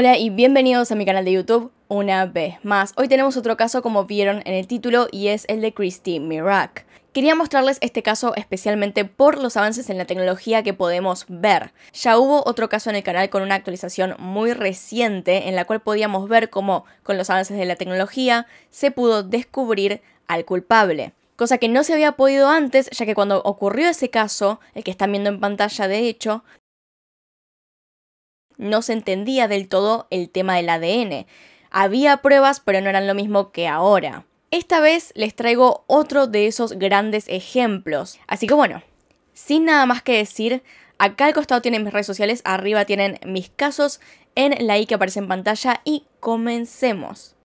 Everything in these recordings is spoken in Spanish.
Hola y bienvenidos a mi canal de YouTube una vez más. Hoy tenemos otro caso como vieron en el título y es el de Christy Mirac. Quería mostrarles este caso especialmente por los avances en la tecnología que podemos ver. Ya hubo otro caso en el canal con una actualización muy reciente en la cual podíamos ver cómo con los avances de la tecnología se pudo descubrir al culpable cosa que no se había podido antes, ya que cuando ocurrió ese caso, el que están viendo en pantalla de hecho, no se entendía del todo el tema del ADN. Había pruebas, pero no eran lo mismo que ahora. Esta vez les traigo otro de esos grandes ejemplos. Así que bueno, sin nada más que decir, acá al costado tienen mis redes sociales, arriba tienen mis casos, en la i que aparece en pantalla y comencemos.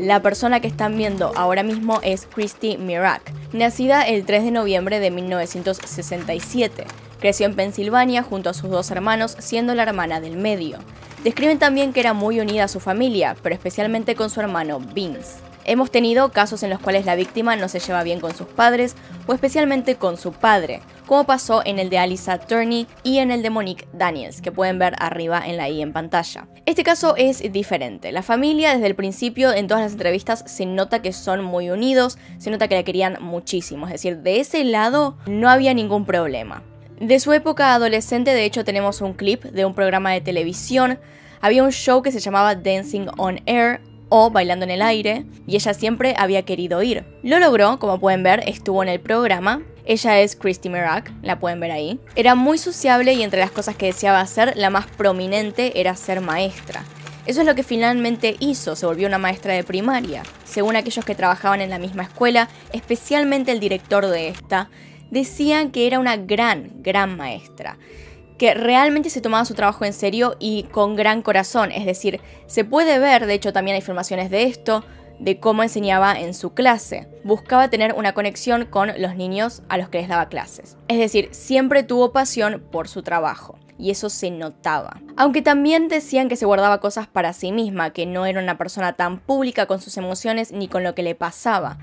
La persona que están viendo ahora mismo es Christy Mirac, nacida el 3 de noviembre de 1967. Creció en Pensilvania junto a sus dos hermanos, siendo la hermana del medio. Describen también que era muy unida a su familia, pero especialmente con su hermano Vince. Hemos tenido casos en los cuales la víctima no se lleva bien con sus padres o especialmente con su padre, como pasó en el de Alisa Turney y en el de Monique Daniels, que pueden ver arriba en la I en pantalla. Este caso es diferente. La familia desde el principio en todas las entrevistas se nota que son muy unidos, se nota que la querían muchísimo, es decir, de ese lado no había ningún problema. De su época adolescente, de hecho, tenemos un clip de un programa de televisión. Había un show que se llamaba Dancing on Air, o Bailando en el Aire, y ella siempre había querido ir. Lo logró, como pueden ver, estuvo en el programa. Ella es Christy Merak, la pueden ver ahí. Era muy sociable y entre las cosas que deseaba hacer, la más prominente era ser maestra. Eso es lo que finalmente hizo, se volvió una maestra de primaria. Según aquellos que trabajaban en la misma escuela, especialmente el director de esta, decían que era una gran, gran maestra que realmente se tomaba su trabajo en serio y con gran corazón. Es decir, se puede ver, de hecho también hay informaciones de esto, de cómo enseñaba en su clase. Buscaba tener una conexión con los niños a los que les daba clases. Es decir, siempre tuvo pasión por su trabajo. Y eso se notaba. Aunque también decían que se guardaba cosas para sí misma, que no era una persona tan pública con sus emociones ni con lo que le pasaba.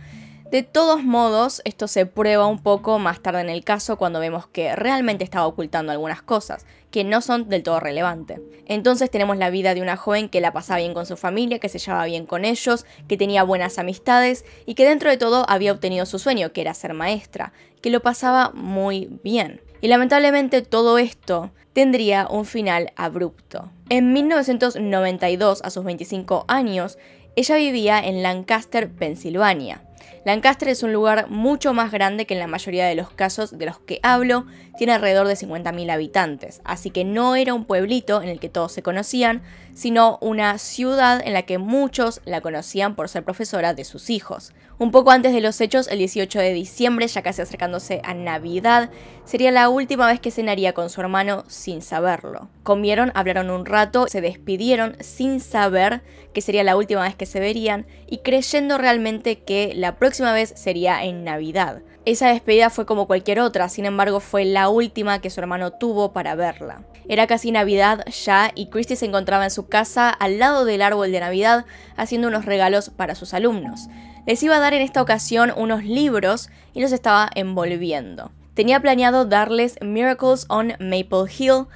De todos modos, esto se prueba un poco más tarde en el caso cuando vemos que realmente estaba ocultando algunas cosas, que no son del todo relevantes. Entonces tenemos la vida de una joven que la pasaba bien con su familia, que se llevaba bien con ellos, que tenía buenas amistades y que dentro de todo había obtenido su sueño, que era ser maestra, que lo pasaba muy bien. Y lamentablemente todo esto tendría un final abrupto. En 1992, a sus 25 años, ella vivía en Lancaster, Pensilvania Lancaster es un lugar mucho más grande que en la mayoría de los casos de los que hablo, tiene alrededor de 50.000 habitantes, así que no era un pueblito en el que todos se conocían, sino una ciudad en la que muchos la conocían por ser profesora de sus hijos. Un poco antes de los hechos, el 18 de diciembre, ya casi acercándose a Navidad, sería la última vez que cenaría con su hermano sin saberlo. Comieron, hablaron un rato, se despidieron sin saber que sería la última vez que se verían y creyendo realmente que la próxima vez sería en Navidad. Esa despedida fue como cualquier otra, sin embargo fue la última que su hermano tuvo para verla. Era casi Navidad ya y Christie se encontraba en su casa al lado del árbol de Navidad haciendo unos regalos para sus alumnos les iba a dar en esta ocasión unos libros y los estaba envolviendo. Tenía planeado darles Miracles on Maple Hill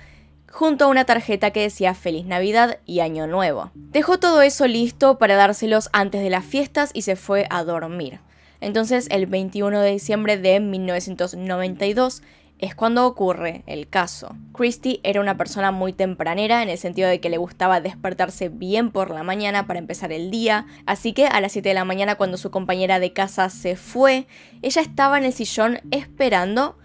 junto a una tarjeta que decía Feliz Navidad y Año Nuevo. Dejó todo eso listo para dárselos antes de las fiestas y se fue a dormir. Entonces, el 21 de diciembre de 1992, es cuando ocurre el caso. Christie era una persona muy tempranera en el sentido de que le gustaba despertarse bien por la mañana para empezar el día, así que a las 7 de la mañana cuando su compañera de casa se fue, ella estaba en el sillón esperando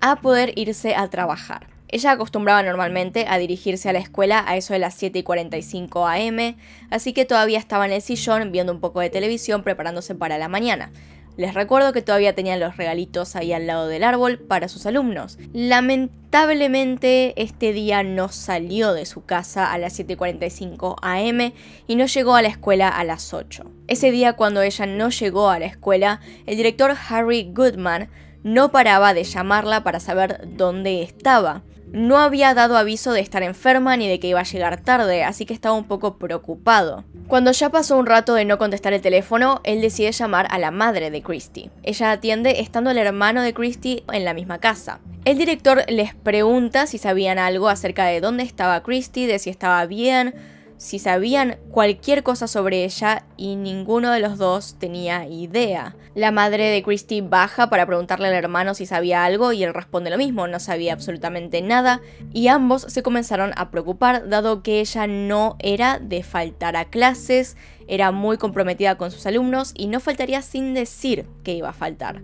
a poder irse a trabajar. Ella acostumbraba normalmente a dirigirse a la escuela a eso de las 7 y 45 am, así que todavía estaba en el sillón viendo un poco de televisión preparándose para la mañana. Les recuerdo que todavía tenían los regalitos ahí al lado del árbol para sus alumnos. Lamentablemente este día no salió de su casa a las 7.45 am y no llegó a la escuela a las 8. Ese día cuando ella no llegó a la escuela, el director Harry Goodman no paraba de llamarla para saber dónde estaba. No había dado aviso de estar enferma ni de que iba a llegar tarde, así que estaba un poco preocupado. Cuando ya pasó un rato de no contestar el teléfono, él decide llamar a la madre de Christie. Ella atiende estando el hermano de Christie en la misma casa. El director les pregunta si sabían algo acerca de dónde estaba Christie, de si estaba bien, si sabían cualquier cosa sobre ella y ninguno de los dos tenía idea. La madre de Christie baja para preguntarle al hermano si sabía algo y él responde lo mismo, no sabía absolutamente nada y ambos se comenzaron a preocupar dado que ella no era de faltar a clases, era muy comprometida con sus alumnos y no faltaría sin decir que iba a faltar.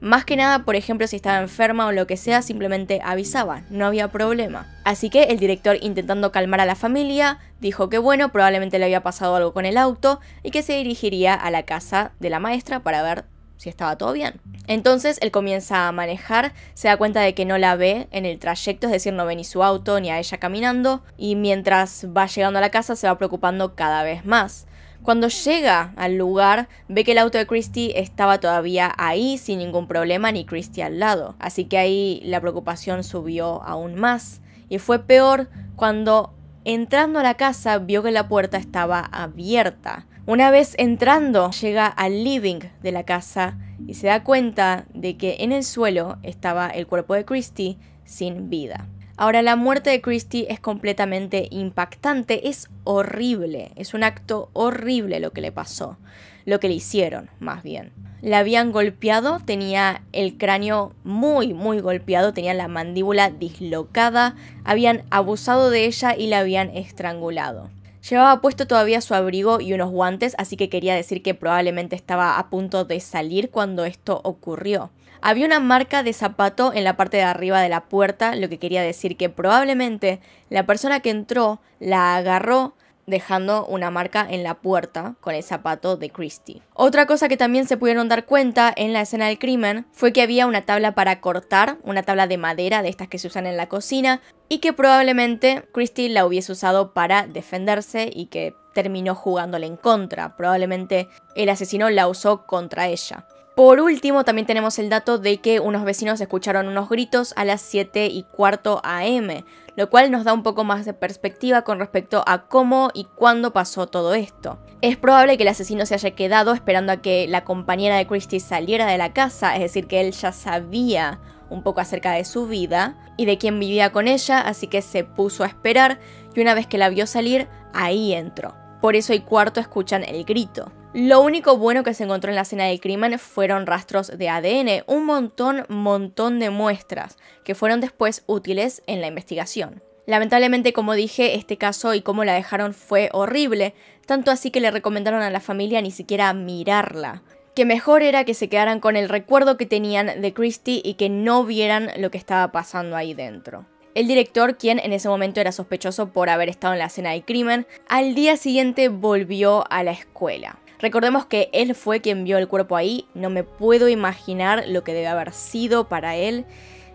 Más que nada, por ejemplo, si estaba enferma o lo que sea, simplemente avisaba, no había problema. Así que el director, intentando calmar a la familia, dijo que bueno, probablemente le había pasado algo con el auto y que se dirigiría a la casa de la maestra para ver si estaba todo bien. Entonces él comienza a manejar, se da cuenta de que no la ve en el trayecto, es decir, no ve ni su auto ni a ella caminando, y mientras va llegando a la casa se va preocupando cada vez más. Cuando llega al lugar, ve que el auto de Christie estaba todavía ahí sin ningún problema ni Christie al lado. Así que ahí la preocupación subió aún más. Y fue peor cuando entrando a la casa vio que la puerta estaba abierta. Una vez entrando, llega al living de la casa y se da cuenta de que en el suelo estaba el cuerpo de Christie sin vida. Ahora, la muerte de Christie es completamente impactante, es horrible, es un acto horrible lo que le pasó, lo que le hicieron, más bien. La habían golpeado, tenía el cráneo muy, muy golpeado, tenía la mandíbula dislocada, habían abusado de ella y la habían estrangulado. Llevaba puesto todavía su abrigo y unos guantes, así que quería decir que probablemente estaba a punto de salir cuando esto ocurrió. Había una marca de zapato en la parte de arriba de la puerta, lo que quería decir que probablemente la persona que entró la agarró dejando una marca en la puerta con el zapato de Christie. Otra cosa que también se pudieron dar cuenta en la escena del crimen fue que había una tabla para cortar, una tabla de madera de estas que se usan en la cocina, y que probablemente Christie la hubiese usado para defenderse y que terminó jugándole en contra. Probablemente el asesino la usó contra ella. Por último, también tenemos el dato de que unos vecinos escucharon unos gritos a las 7 y cuarto AM, lo cual nos da un poco más de perspectiva con respecto a cómo y cuándo pasó todo esto. Es probable que el asesino se haya quedado esperando a que la compañera de Christie saliera de la casa, es decir, que él ya sabía un poco acerca de su vida y de quién vivía con ella, así que se puso a esperar y una vez que la vio salir, ahí entró por eso y cuarto escuchan el grito. Lo único bueno que se encontró en la escena del crimen fueron rastros de ADN, un montón, montón de muestras, que fueron después útiles en la investigación. Lamentablemente, como dije, este caso y cómo la dejaron fue horrible, tanto así que le recomendaron a la familia ni siquiera mirarla. Que mejor era que se quedaran con el recuerdo que tenían de Christie y que no vieran lo que estaba pasando ahí dentro. El director, quien en ese momento era sospechoso por haber estado en la escena del crimen, al día siguiente volvió a la escuela. Recordemos que él fue quien vio el cuerpo ahí, no me puedo imaginar lo que debe haber sido para él.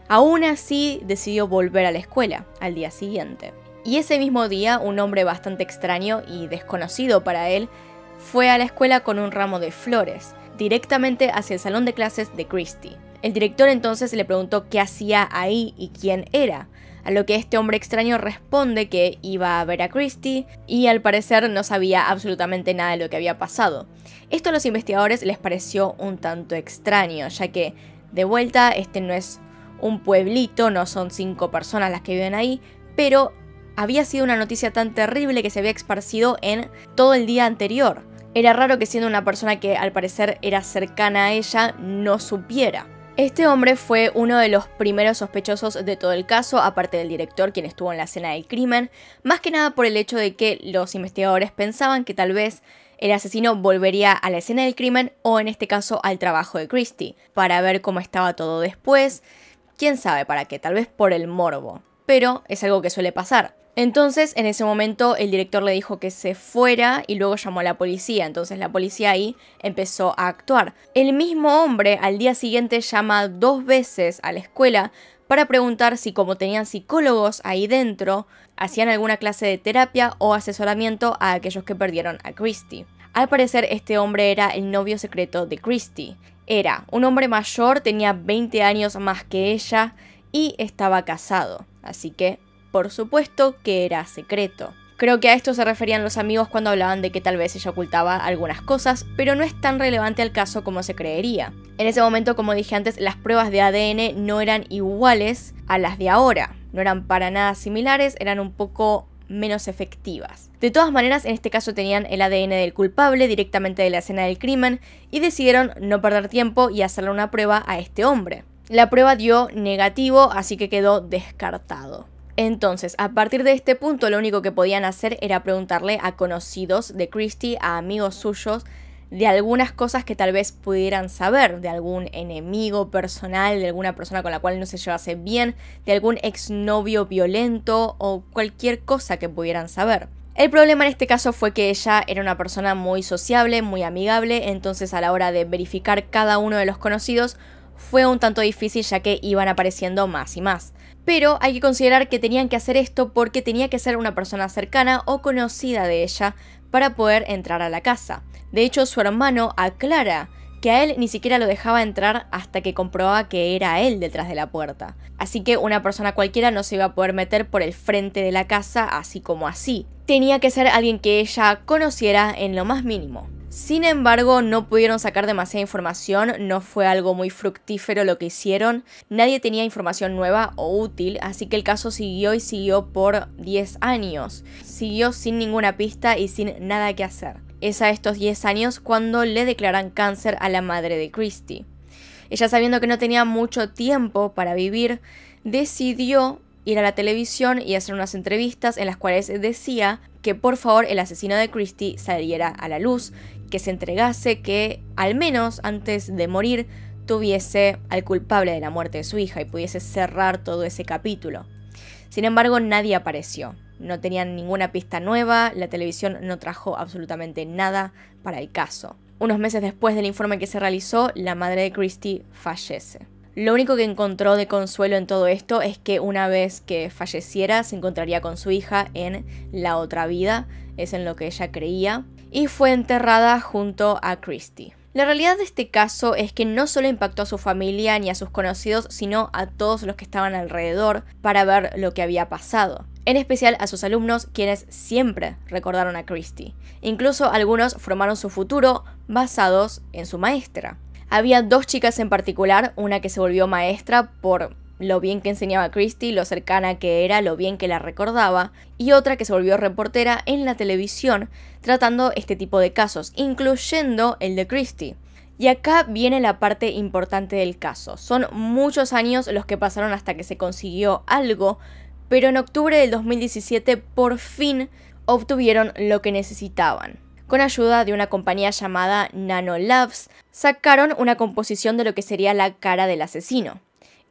Aún así, decidió volver a la escuela al día siguiente. Y ese mismo día, un hombre bastante extraño y desconocido para él fue a la escuela con un ramo de flores, directamente hacia el salón de clases de Christie. El director entonces le preguntó qué hacía ahí y quién era a lo que este hombre extraño responde que iba a ver a Christie y al parecer no sabía absolutamente nada de lo que había pasado. Esto a los investigadores les pareció un tanto extraño, ya que, de vuelta, este no es un pueblito, no son cinco personas las que viven ahí, pero había sido una noticia tan terrible que se había esparcido en todo el día anterior. Era raro que siendo una persona que al parecer era cercana a ella no supiera. Este hombre fue uno de los primeros sospechosos de todo el caso, aparte del director quien estuvo en la escena del crimen, más que nada por el hecho de que los investigadores pensaban que tal vez el asesino volvería a la escena del crimen o en este caso al trabajo de Christie, para ver cómo estaba todo después, quién sabe para qué, tal vez por el morbo. Pero es algo que suele pasar, entonces, en ese momento, el director le dijo que se fuera y luego llamó a la policía. Entonces, la policía ahí empezó a actuar. El mismo hombre al día siguiente llama dos veces a la escuela para preguntar si como tenían psicólogos ahí dentro, hacían alguna clase de terapia o asesoramiento a aquellos que perdieron a Christie. Al parecer, este hombre era el novio secreto de Christie. Era un hombre mayor, tenía 20 años más que ella y estaba casado. Así que por supuesto que era secreto. Creo que a esto se referían los amigos cuando hablaban de que tal vez ella ocultaba algunas cosas, pero no es tan relevante al caso como se creería. En ese momento, como dije antes, las pruebas de ADN no eran iguales a las de ahora, no eran para nada similares, eran un poco menos efectivas. De todas maneras, en este caso tenían el ADN del culpable directamente de la escena del crimen y decidieron no perder tiempo y hacerle una prueba a este hombre. La prueba dio negativo, así que quedó descartado. Entonces, a partir de este punto, lo único que podían hacer era preguntarle a conocidos de Christie, a amigos suyos, de algunas cosas que tal vez pudieran saber, de algún enemigo personal, de alguna persona con la cual no se llevase bien, de algún exnovio violento o cualquier cosa que pudieran saber. El problema en este caso fue que ella era una persona muy sociable, muy amigable, entonces a la hora de verificar cada uno de los conocidos fue un tanto difícil ya que iban apareciendo más y más pero hay que considerar que tenían que hacer esto porque tenía que ser una persona cercana o conocida de ella para poder entrar a la casa. De hecho, su hermano aclara que a él ni siquiera lo dejaba entrar hasta que comprobaba que era él detrás de la puerta. Así que una persona cualquiera no se iba a poder meter por el frente de la casa así como así. Tenía que ser alguien que ella conociera en lo más mínimo. Sin embargo, no pudieron sacar demasiada información, no fue algo muy fructífero lo que hicieron, nadie tenía información nueva o útil, así que el caso siguió y siguió por 10 años. Siguió sin ninguna pista y sin nada que hacer. Es a estos 10 años cuando le declaran cáncer a la madre de Christie. Ella sabiendo que no tenía mucho tiempo para vivir, decidió ir a la televisión y hacer unas entrevistas en las cuales decía que por favor el asesino de Christie saliera a la luz, que se entregase, que al menos antes de morir tuviese al culpable de la muerte de su hija y pudiese cerrar todo ese capítulo. Sin embargo, nadie apareció. No tenían ninguna pista nueva, la televisión no trajo absolutamente nada para el caso. Unos meses después del informe que se realizó, la madre de Christie fallece. Lo único que encontró de consuelo en todo esto es que una vez que falleciera se encontraría con su hija en la otra vida, es en lo que ella creía, y fue enterrada junto a Christie. La realidad de este caso es que no solo impactó a su familia ni a sus conocidos, sino a todos los que estaban alrededor para ver lo que había pasado. En especial a sus alumnos, quienes siempre recordaron a Christie. Incluso algunos formaron su futuro basados en su maestra. Había dos chicas en particular, una que se volvió maestra por lo bien que enseñaba a Christie, lo cercana que era, lo bien que la recordaba, y otra que se volvió reportera en la televisión tratando este tipo de casos, incluyendo el de Christie. Y acá viene la parte importante del caso. Son muchos años los que pasaron hasta que se consiguió algo, pero en octubre del 2017 por fin obtuvieron lo que necesitaban con ayuda de una compañía llamada Nano sacaron una composición de lo que sería la cara del asesino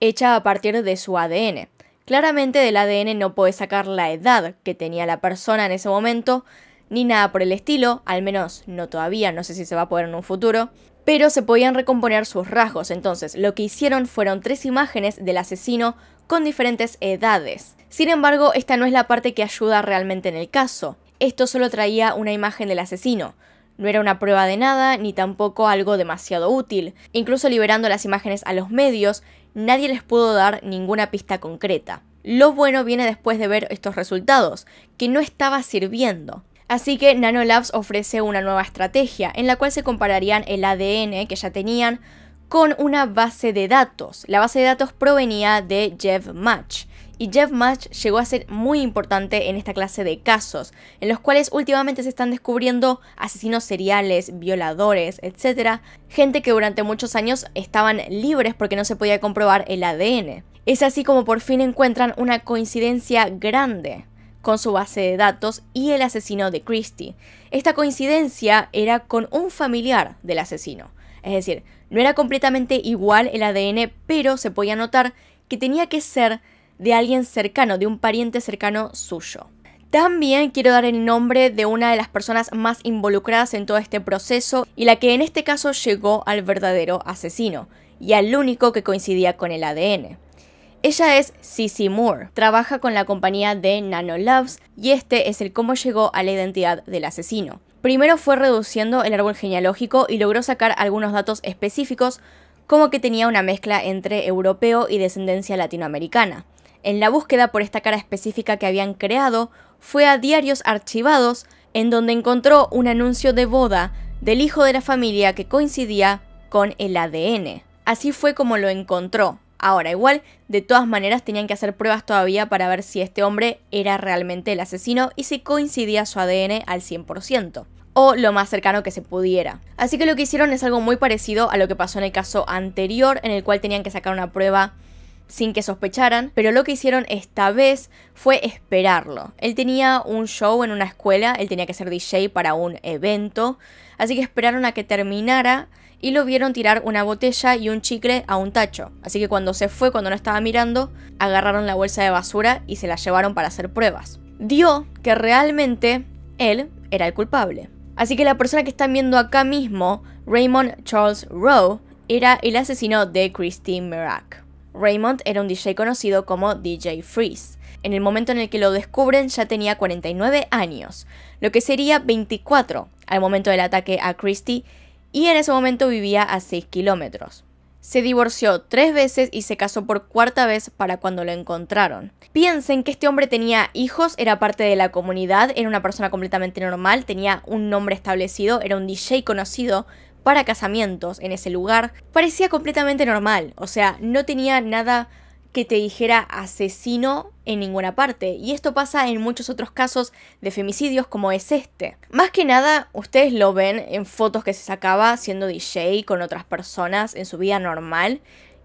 hecha a partir de su ADN. Claramente del ADN no puede sacar la edad que tenía la persona en ese momento, ni nada por el estilo, al menos no todavía, no sé si se va a poder en un futuro, pero se podían recomponer sus rasgos, entonces lo que hicieron fueron tres imágenes del asesino con diferentes edades. Sin embargo, esta no es la parte que ayuda realmente en el caso, esto solo traía una imagen del asesino, no era una prueba de nada, ni tampoco algo demasiado útil. Incluso liberando las imágenes a los medios, nadie les pudo dar ninguna pista concreta. Lo bueno viene después de ver estos resultados, que no estaba sirviendo. Así que Nanolabs ofrece una nueva estrategia, en la cual se compararían el ADN que ya tenían con una base de datos. La base de datos provenía de Jeff Match, y Jeff Match llegó a ser muy importante en esta clase de casos, en los cuales últimamente se están descubriendo asesinos seriales, violadores, etc. Gente que durante muchos años estaban libres porque no se podía comprobar el ADN. Es así como por fin encuentran una coincidencia grande con su base de datos y el asesino de Christie. Esta coincidencia era con un familiar del asesino. Es decir, no era completamente igual el ADN, pero se podía notar que tenía que ser de alguien cercano, de un pariente cercano suyo. También quiero dar el nombre de una de las personas más involucradas en todo este proceso y la que en este caso llegó al verdadero asesino y al único que coincidía con el ADN. Ella es Sissy Moore, trabaja con la compañía de Nanolabs y este es el cómo llegó a la identidad del asesino. Primero fue reduciendo el árbol genealógico y logró sacar algunos datos específicos como que tenía una mezcla entre europeo y descendencia latinoamericana. En la búsqueda por esta cara específica que habían creado, fue a diarios archivados en donde encontró un anuncio de boda del hijo de la familia que coincidía con el ADN. Así fue como lo encontró. Ahora, igual, de todas maneras tenían que hacer pruebas todavía para ver si este hombre era realmente el asesino y si coincidía su ADN al 100% o lo más cercano que se pudiera. Así que lo que hicieron es algo muy parecido a lo que pasó en el caso anterior, en el cual tenían que sacar una prueba sin que sospecharan, pero lo que hicieron esta vez fue esperarlo. Él tenía un show en una escuela, él tenía que ser DJ para un evento, así que esperaron a que terminara y lo vieron tirar una botella y un chicle a un tacho. Así que cuando se fue, cuando no estaba mirando, agarraron la bolsa de basura y se la llevaron para hacer pruebas. Dio que realmente él era el culpable. Así que la persona que están viendo acá mismo, Raymond Charles Rowe, era el asesino de Christine Merak. Raymond era un DJ conocido como DJ Freeze. En el momento en el que lo descubren ya tenía 49 años, lo que sería 24 al momento del ataque a Christie, y en ese momento vivía a 6 kilómetros. Se divorció tres veces y se casó por cuarta vez para cuando lo encontraron. Piensen que este hombre tenía hijos, era parte de la comunidad, era una persona completamente normal, tenía un nombre establecido, era un DJ conocido, para casamientos en ese lugar, parecía completamente normal, o sea, no tenía nada que te dijera asesino en ninguna parte, y esto pasa en muchos otros casos de femicidios como es este. Más que nada, ustedes lo ven en fotos que se sacaba siendo DJ con otras personas en su vida normal,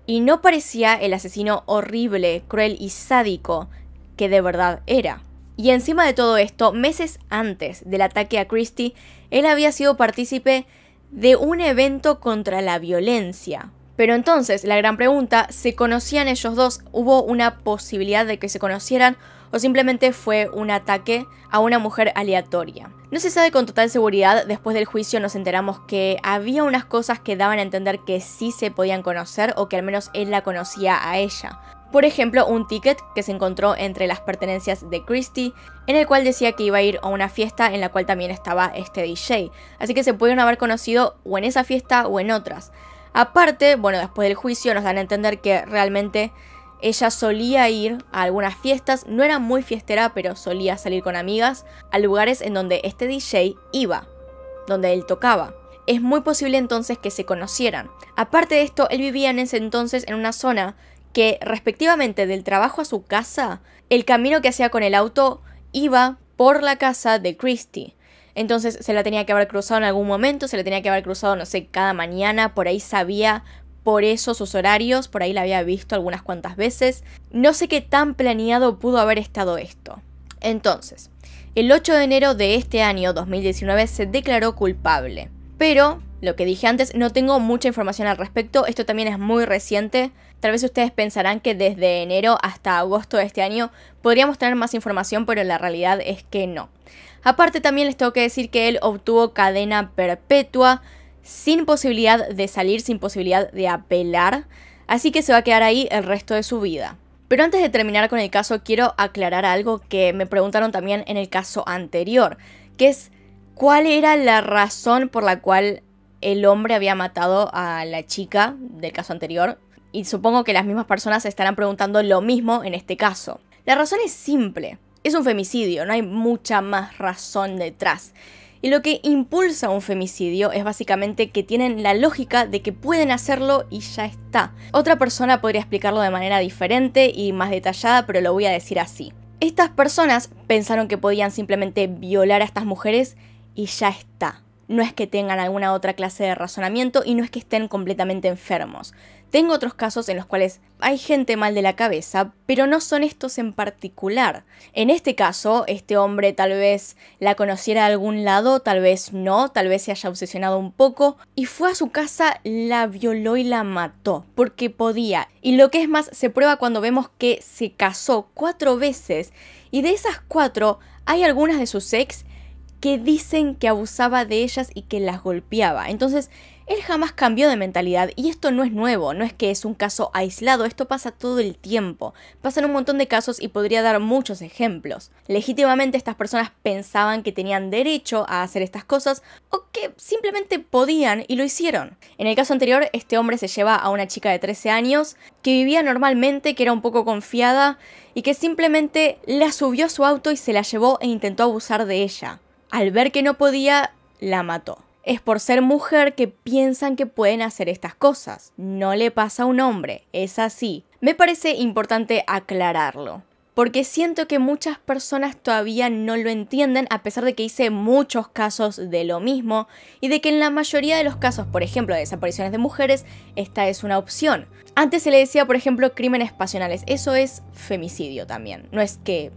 y no parecía el asesino horrible, cruel y sádico que de verdad era. Y encima de todo esto, meses antes del ataque a Christie, él había sido partícipe de un evento contra la violencia. Pero entonces, la gran pregunta, ¿se conocían ellos dos? ¿Hubo una posibilidad de que se conocieran o simplemente fue un ataque a una mujer aleatoria? No se sabe con total seguridad, después del juicio nos enteramos que había unas cosas que daban a entender que sí se podían conocer o que al menos él la conocía a ella. Por ejemplo, un ticket que se encontró entre las pertenencias de Christie, en el cual decía que iba a ir a una fiesta en la cual también estaba este DJ. Así que se pudieron haber conocido o en esa fiesta o en otras. Aparte, bueno, después del juicio nos dan a entender que realmente ella solía ir a algunas fiestas, no era muy fiestera, pero solía salir con amigas a lugares en donde este DJ iba, donde él tocaba es muy posible entonces que se conocieran. Aparte de esto, él vivía en ese entonces en una zona que respectivamente del trabajo a su casa, el camino que hacía con el auto iba por la casa de Christie. Entonces se la tenía que haber cruzado en algún momento, se la tenía que haber cruzado, no sé, cada mañana, por ahí sabía por eso sus horarios, por ahí la había visto algunas cuantas veces. No sé qué tan planeado pudo haber estado esto. Entonces, el 8 de enero de este año 2019 se declaró culpable, pero lo que dije antes, no tengo mucha información al respecto, esto también es muy reciente. Tal vez ustedes pensarán que desde enero hasta agosto de este año podríamos tener más información, pero la realidad es que no. Aparte también les tengo que decir que él obtuvo cadena perpetua sin posibilidad de salir, sin posibilidad de apelar, así que se va a quedar ahí el resto de su vida. Pero antes de terminar con el caso, quiero aclarar algo que me preguntaron también en el caso anterior, que es cuál era la razón por la cual el hombre había matado a la chica del caso anterior. Y supongo que las mismas personas se estarán preguntando lo mismo en este caso. La razón es simple. Es un femicidio, no hay mucha más razón detrás. Y lo que impulsa un femicidio es básicamente que tienen la lógica de que pueden hacerlo y ya está. Otra persona podría explicarlo de manera diferente y más detallada, pero lo voy a decir así. Estas personas pensaron que podían simplemente violar a estas mujeres y ya está no es que tengan alguna otra clase de razonamiento y no es que estén completamente enfermos. Tengo otros casos en los cuales hay gente mal de la cabeza, pero no son estos en particular. En este caso, este hombre tal vez la conociera de algún lado, tal vez no, tal vez se haya obsesionado un poco, y fue a su casa, la violó y la mató, porque podía. Y lo que es más, se prueba cuando vemos que se casó cuatro veces, y de esas cuatro, hay algunas de sus ex que dicen que abusaba de ellas y que las golpeaba. Entonces, él jamás cambió de mentalidad y esto no es nuevo, no es que es un caso aislado, esto pasa todo el tiempo. Pasan un montón de casos y podría dar muchos ejemplos. Legítimamente estas personas pensaban que tenían derecho a hacer estas cosas o que simplemente podían y lo hicieron. En el caso anterior, este hombre se lleva a una chica de 13 años que vivía normalmente, que era un poco confiada y que simplemente la subió a su auto y se la llevó e intentó abusar de ella. Al ver que no podía, la mató. Es por ser mujer que piensan que pueden hacer estas cosas. No le pasa a un hombre, es así. Me parece importante aclararlo porque siento que muchas personas todavía no lo entienden a pesar de que hice muchos casos de lo mismo y de que en la mayoría de los casos, por ejemplo, de desapariciones de mujeres, esta es una opción. Antes se le decía, por ejemplo, crímenes pasionales, eso es femicidio también, no es que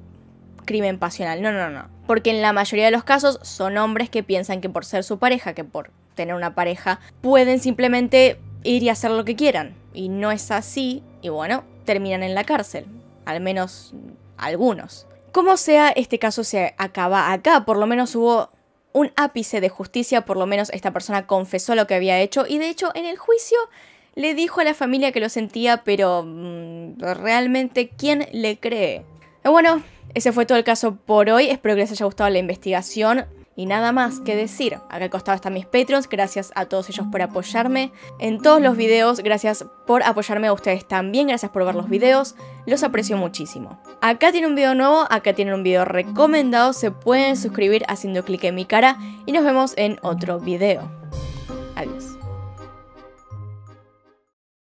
crimen pasional, no, no, no. Porque en la mayoría de los casos son hombres que piensan que por ser su pareja, que por tener una pareja, pueden simplemente ir y hacer lo que quieran. Y no es así, y bueno, terminan en la cárcel. Al menos algunos. Como sea, este caso se acaba acá, por lo menos hubo un ápice de justicia, por lo menos esta persona confesó lo que había hecho y de hecho en el juicio le dijo a la familia que lo sentía, pero mm, realmente ¿quién le cree? Ah, bueno, ese fue todo el caso por hoy. Espero que les haya gustado la investigación. Y nada más que decir, acá al costado están mis Patreons, gracias a todos ellos por apoyarme en todos los videos, gracias por apoyarme a ustedes también, gracias por ver los videos, los aprecio muchísimo. Acá tienen un video nuevo, acá tienen un video recomendado, se pueden suscribir haciendo clic en mi cara y nos vemos en otro video. Adiós.